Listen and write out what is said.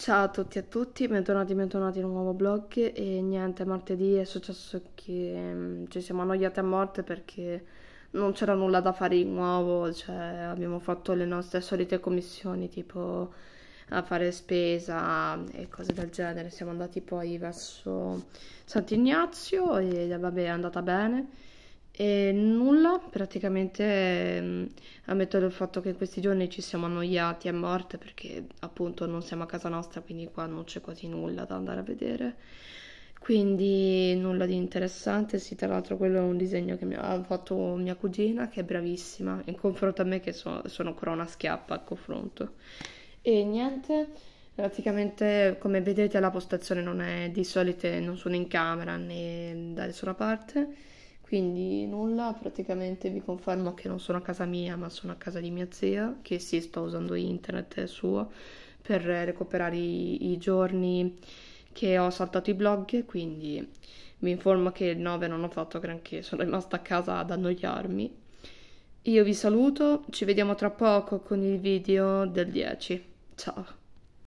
Ciao a tutti e a tutti, bentornati, bentornati in un nuovo blog e niente, martedì è successo che mm, ci siamo annoiate a morte perché non c'era nulla da fare di nuovo, cioè abbiamo fatto le nostre solite commissioni tipo a fare spesa e cose del genere, siamo andati poi verso Sant'Ignazio e vabbè è andata bene e nulla, praticamente ehm, ammetto il fatto che in questi giorni ci siamo annoiati a morte perché appunto non siamo a casa nostra, quindi qua non c'è quasi nulla da andare a vedere. Quindi nulla di interessante, sì, tra l'altro quello è un disegno che mi ha fatto mia cugina che è bravissima in confronto a me che so, sono ancora una schiappa a confronto. E niente, praticamente come vedete la postazione non è di solito, non sono in camera né da nessuna parte quindi nulla, praticamente vi confermo che non sono a casa mia, ma sono a casa di mia zia, che sì, sto usando internet suo per recuperare i, i giorni che ho saltato i blog, quindi vi informo che il 9 non ho fatto granché, sono rimasta a casa ad annoiarmi. Io vi saluto, ci vediamo tra poco con il video del 10. Ciao!